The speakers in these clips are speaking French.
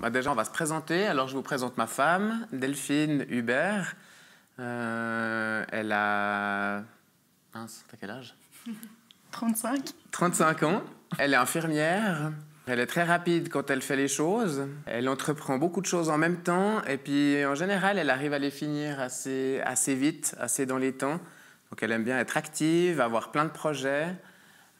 Bah, déjà, on va se présenter. Alors, je vous présente ma femme, Delphine Hubert. Euh, elle a. Mince, quel âge 35. 35 ans. Elle est infirmière. Elle est très rapide quand elle fait les choses. Elle entreprend beaucoup de choses en même temps. Et puis, en général, elle arrive à les finir assez, assez vite, assez dans les temps. Donc, elle aime bien être active, avoir plein de projets.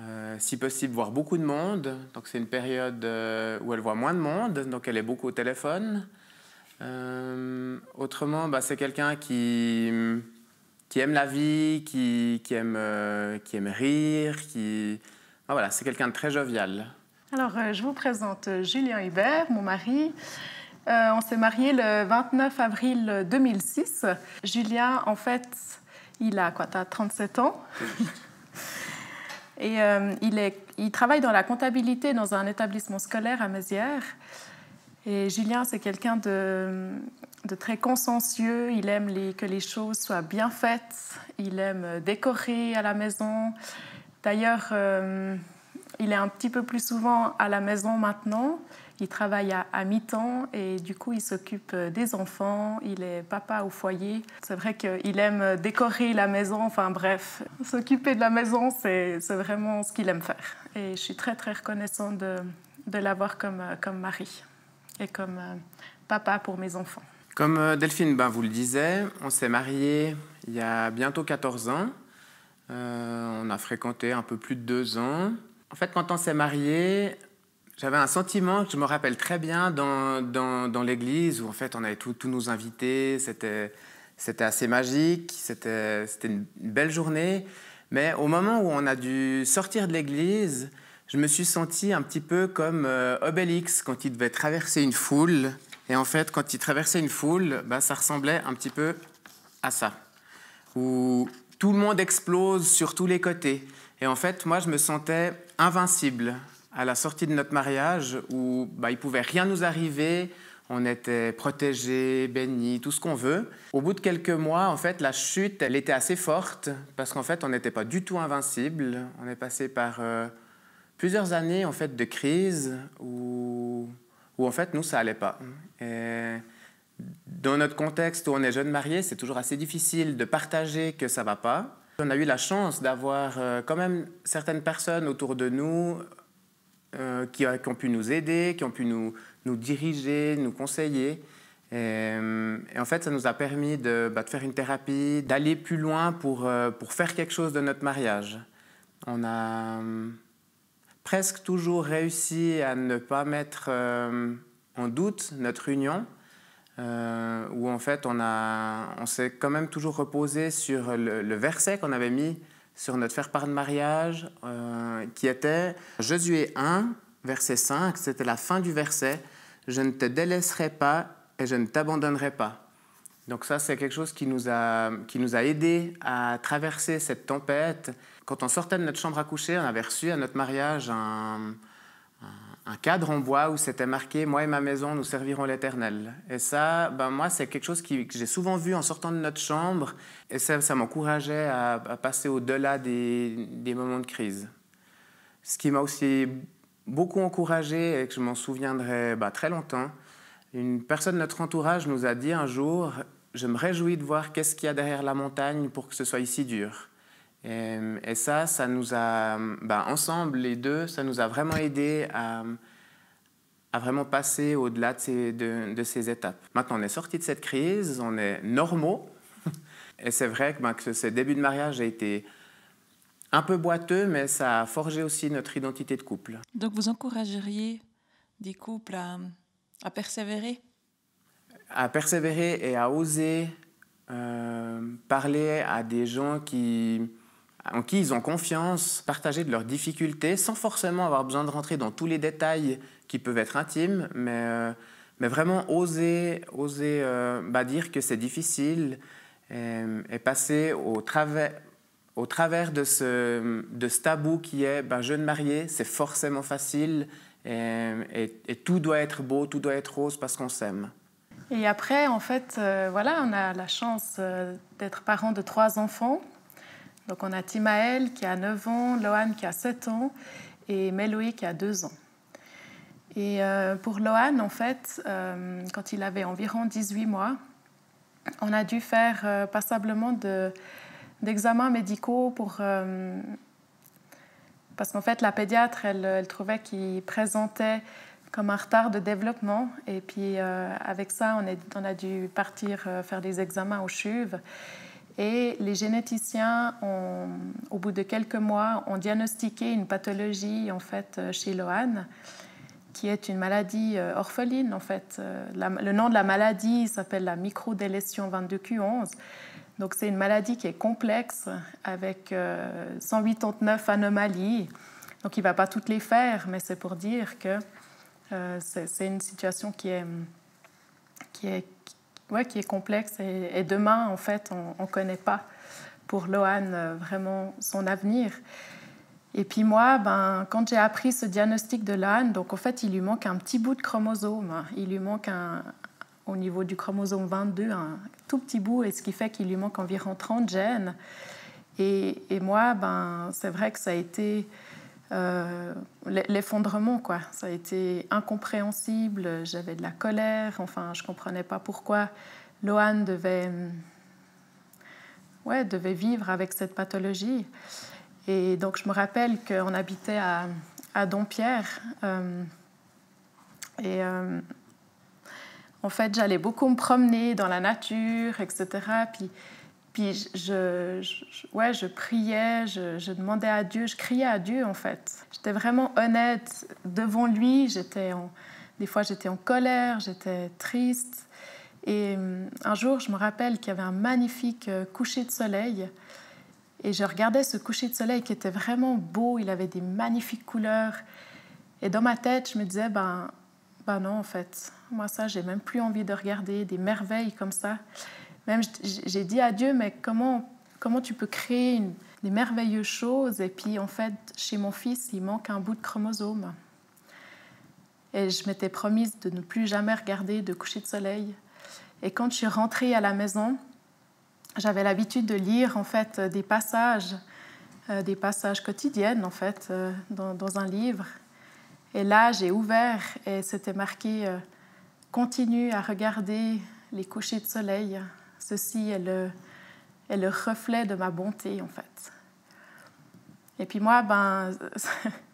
Euh, si possible, voir beaucoup de monde. Donc, c'est une période euh, où elle voit moins de monde, donc elle est beaucoup au téléphone. Euh, autrement, bah, c'est quelqu'un qui, qui aime la vie, qui, aime, qui aime rire, qui. Ah, voilà, c'est quelqu'un de très jovial. Alors, je vous présente Julien Hubert, mon mari. on s'est mariés le 29 avril 2006. Julien, en fait, il a quoi, 37 ans et euh, il, travaille dans la comptabilité dans un établissement scolaire à Mézières. Et Julien, c'est quelqu'un de, très consciencieux. Il aime que les choses soient bien faites. Il aime décorer à la maison. D'ailleurs, euh, il est un petit peu plus souvent à la maison maintenant il travaille à, mi-temps et du coup il s'occupe euh, des enfants, il est papa au foyer. C'est vrai qu'il aime décorer la maison, enfin bref, s'occuper de la maison c'est vraiment ce qu'il aime faire. Et je suis très très reconnaissante de, l'avoir comme, euh, comme mari et comme euh, papa pour mes enfants. Comme Delphine ben, vous le disait, on s'est mariés il y a bientôt 14 ans. on a fréquenté un peu plus de deux ans. En fait, quand on s'est mariés, j'avais un sentiment que je me rappelle très bien dans, l'église où en fait on avait tous nos invités, c'était assez magique, c'était une belle journée. Mais au moment où on a dû sortir de l'église, je me suis senti un petit peu comme euh, Obélix quand il devait traverser une foule. Et en fait, quand il traversait une foule, bah, ça ressemblait un petit peu à ça, où tout le monde explose sur tous les côtés. Et en fait, moi, je me sentais invincible à la sortie de notre mariage où bah, il pouvait rien nous arriver, on était protégés, bénis, tout ce qu'on veut. Au bout de quelques mois, en fait, la chute, elle était assez forte parce qu'en fait, on n'était pas du tout invincible. On est passé par euh, plusieurs années en fait de crise où, où en fait nous ça allait pas. dans notre contexte où on est jeune marié, c'est toujours assez difficile de partager que ça va pas. On a eu la chance d'avoir euh, quand même certaines personnes autour de nous euh, qui, ont pu nous aider, qui ont pu nous, nous diriger, nous conseiller. Et, en fait, ça nous a permis bah, de, faire une thérapie, d'aller plus loin pour, euh, pour faire quelque chose de notre mariage. On a euh, presque toujours réussi à ne pas mettre en doute notre union. où en fait on, on s'est quand même toujours reposé sur le verset qu'on avait mis sur notre faire-part de mariage, euh, qui était Josué 1, verset 5, c'était la fin du verset, Je ne te délaisserai pas et je ne t'abandonnerai pas. Donc ça, c'est quelque chose qui nous a, qui nous a aidés à traverser cette tempête. Quand on sortait de notre chambre à coucher, on avait reçu à notre mariage un, un cadre en bois où c'était marqué Moi et ma maison, nous servirons l'Éternel. Et ça, ben moi, c'est quelque chose que j'ai souvent vu en sortant de notre chambre. Et ça, ça m'encourageait à, passer au-delà des, moments de crise. Ce qui m'a aussi beaucoup encouragé et que je m'en souviendrai ben, très longtemps, une personne de notre entourage nous a dit un jour Je me réjouis de voir qu'est-ce qu'il y a derrière la montagne pour que ce soit ici dur. Euh, et, ça, ça nous a, ben, ensemble, les deux, ça nous a vraiment aidé à, vraiment passer au-delà de, de ces, étapes. Maintenant, on est sorti de cette crise, on est normaux. Et c'est vrai ben, que, ce début de mariage a été un peu boiteux, mais ça a forgé aussi notre identité de couple. Donc vous encourageriez des couples à, persévérer À persévérer et à oser euh, parler à des gens qui, en qui ils ont confiance, partager de leurs difficultés sans forcément avoir besoin de rentrer dans tous les détails qui peuvent être intimes, mais, euh, mais vraiment oser, oser euh, bah, dire que c'est difficile et, passer au travers, au travers de, ce, de tabou qui est bah, jeune marié, c'est forcément facile et, tout doit être beau, tout doit être rose parce qu'on s'aime. Et après, en fait, euh, voilà, on a la chance d'être parents de trois enfants. Donc on a Timaël qui a 9 ans, Lohan qui a 7 ans et Méloï qui a 2 ans. Et euh, pour Lohan, en fait, euh, quand il avait environ 18 mois, on a dû faire euh, passablement d'examens médicaux pour... parce qu'en fait, la pédiatre, elle, trouvait qu'il présentait comme un retard de développement. Et puis, avec ça, on, a dû partir faire des examens au CHUV. Et les généticiens, au bout de quelques mois, ont diagnostiqué une pathologie en fait euh, chez Lohan, qui est une maladie euh, orpheline. En fait, euh, le nom de la maladie s'appelle la microdélétion 22q11. Donc c'est une maladie qui est complexe avec 189 anomalies. Donc il ne va pas toutes les faire, mais c'est pour dire que c'est une situation qui est, qui est ouais, qui est complexe. Et, demain, en fait, on ne connaît pas pour Lohan euh, vraiment son avenir. Et puis moi, ben, quand j'ai appris ce diagnostic de Lohan, donc en fait, il lui manque un petit bout de chromosome. Il lui manque un, au niveau du chromosome 22 un tout petit bout, et ce qui fait qu'il lui manque environ 30 gènes. Et, et moi, ben, c'est vrai que ça a été euh, l'effondrement, quoi. Ça a été incompréhensible, j'avais de la colère, enfin, je comprenais pas pourquoi Lohan devait, ouais, devait vivre avec cette pathologie. Et donc, je me rappelle qu'on habitait à, à Dompierre. Euh, et euh, en fait, j'allais beaucoup me promener dans la nature, etc. Puis puis je, je, je priais, je, demandais à Dieu, je criais à Dieu en fait. J'étais vraiment honnête devant lui. des fois j'étais en colère, j'étais triste. Et hum, un jour, je me rappelle qu'il y avait un magnifique euh, coucher de soleil. Et je regardais ce coucher de soleil qui était vraiment beau. Il avait des magnifiques couleurs. Et dans ma tête, je me disais, ben, ben non en fait, moi ça, j'ai même plus envie de regarder des merveilles comme ça. Même j'ai dit à Dieu, mais comment, comment tu peux créer des merveilleuses choses et puis en fait, chez mon fils, il manque un bout de chromosome. Et je m'étais promise de ne plus jamais regarder de coucher de soleil. Et quand je suis rentrée à la maison, j'avais l'habitude de lire en fait des passages, euh, des passages quotidiennes en fait, euh, dans, un livre. Et là, j'ai ouvert et c'était marqué euh, Continue à regarder les couchers de soleil Ceci est le, reflet de ma bonté, en fait. Et puis moi, ben,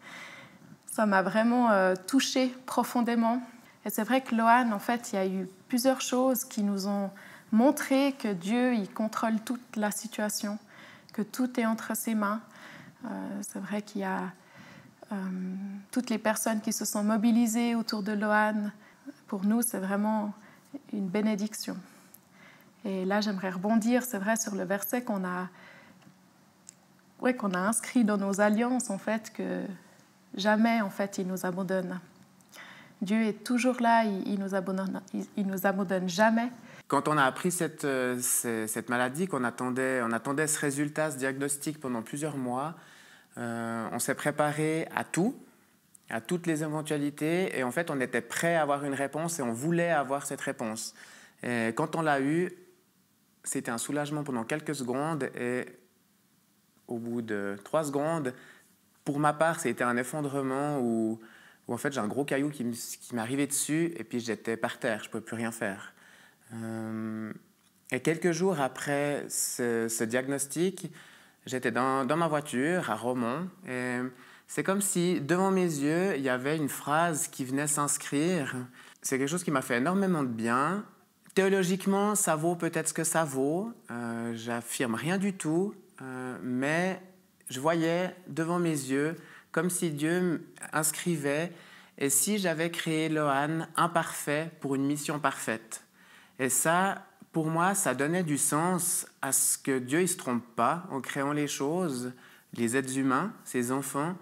ça m'a vraiment euh, touchée profondément. Et c'est vrai que Lohan, en fait, il y a eu plusieurs choses qui nous ont montré que Dieu, il contrôle toute la situation, que tout est entre ses mains. Euh, c'est vrai qu'il y a euh, toutes les personnes qui se sont mobilisées autour de Lohan. Pour nous, c'est vraiment une bénédiction. Et là, j'aimerais rebondir, c'est vrai, sur le verset qu'on a, ouais, qu'on a inscrit dans nos alliances, en fait, que jamais, en fait, il nous abandonne. Dieu est toujours là, il, nous abandonne, il, nous abandonne jamais. Quand on a appris cette, euh, cette maladie, qu'on attendait, on attendait ce résultat, ce diagnostic pendant plusieurs mois, euh, on s'est préparé à tout, à toutes les éventualités, et en fait, on était prêt à avoir une réponse et on voulait avoir cette réponse. Et quand on l'a eu, c'était un soulagement pendant quelques secondes et au bout de trois secondes, pour ma part, c'était un effondrement où, en fait j'ai un gros caillou qui m'arrivait dessus et puis j'étais par terre, je ne pouvais plus rien faire. Euh, et quelques jours après ce, diagnostic, j'étais dans, dans, ma voiture à Romont et c'est comme si devant mes yeux, il y avait une phrase qui venait s'inscrire. C'est quelque chose qui m'a fait énormément de bien Théologiquement, ça vaut peut-être ce que ça vaut. Euh, j'affirme rien du tout, euh, mais je voyais devant mes yeux comme si Dieu m'inscrivait et si j'avais créé Lohan imparfait pour une mission parfaite. Et ça, pour moi, ça donnait du sens à ce que Dieu ne se trompe pas en créant les choses, les êtres humains, ses enfants,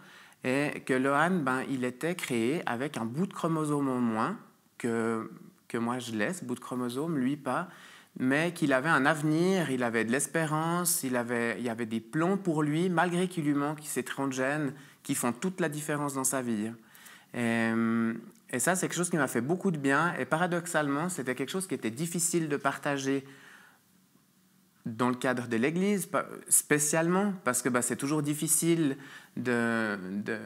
et que Lohan, ben, il était créé avec un bout de chromosome en moins que que moi je laisse, bout de chromosome, lui pas, mais qu'il avait un avenir, il avait de l'espérance, il, avait, il y avait des plans pour lui, malgré qu'il lui manque ces 30 gènes qui font toute la différence dans sa vie. Euh, et, ça, c'est quelque chose qui m'a fait beaucoup de bien, et paradoxalement, c'était quelque chose qui était difficile de partager dans le cadre de l'Église, spécialement, parce que bah, c'est toujours difficile de, de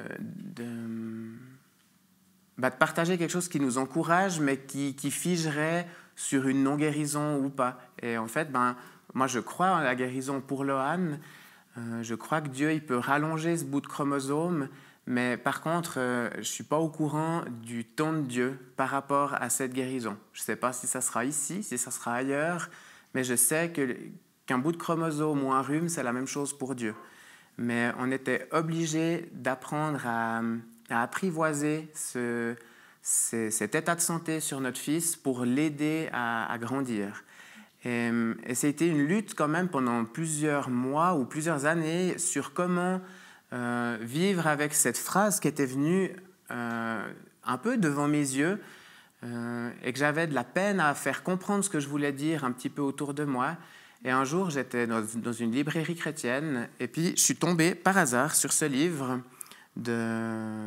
de partager quelque chose qui nous encourage, mais qui, qui figerait sur une non-guérison ou pas. Et en fait, ben, moi, je crois en la guérison pour Lohan. Euh, je crois que Dieu, il peut rallonger ce bout de chromosome. Mais par contre, euh, je ne suis pas au courant du temps de Dieu par rapport à cette guérison. Je ne sais pas si ça sera ici, si ça sera ailleurs, mais je sais que, qu'un bout de chromosome ou un rhume, c'est la même chose pour Dieu. Mais on était obligé d'apprendre à, à apprivoiser cet état de santé sur notre fils pour l'aider à, grandir. Euh, et, c'était une lutte quand même pendant plusieurs mois ou plusieurs années sur comment euh, vivre avec cette phrase qui était venue euh, un peu devant mes yeux et que j'avais de la peine à faire comprendre ce que je voulais dire un petit peu autour de moi. Et un jour, j'étais dans, dans, une librairie chrétienne et puis je suis tombé par hasard sur ce livre je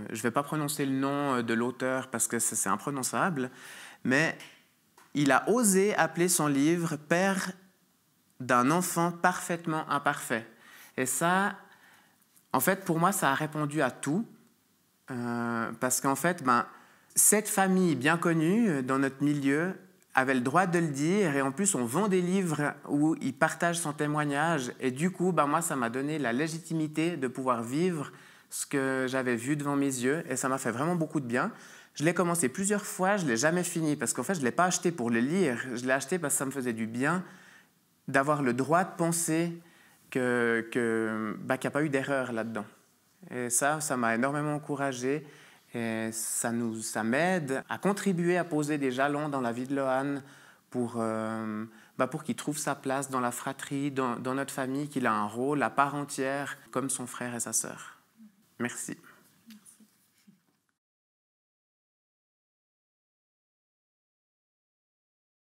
ne vais pas prononcer le nom euh, de l'auteur parce que c'est imprononçable, mais il a osé appeler son livre Père d'un enfant parfaitement imparfait. Et ça, en fait, pour moi, ça a répondu à tout. Euh, parce qu'en fait, ben, cette famille bien connue euh, dans notre milieu avait le droit de le dire. Et en plus, on vend des livres où il partage son témoignage. Et du coup, ben, moi, ça m'a donné la légitimité de pouvoir vivre ce que j'avais vu devant mes yeux et ça m'a fait vraiment beaucoup de bien. Je l'ai commencé plusieurs fois, je ne l'ai jamais fini parce qu'en fait, je ne l'ai pas acheté pour le lire, je l'ai acheté parce que ça me faisait du bien d'avoir le droit de penser bah, qu'il que, n'y a pas eu d'erreur là-dedans. Et ça, ça m'a énormément encouragé et ça, nous, ça m'aide à contribuer à poser des jalons dans la vie de Lohan pour, euh, bah, pour qu'il trouve sa place dans la fratrie, dans, dans notre famille, qu'il a un rôle à part entière comme son frère et sa sœur. Merci.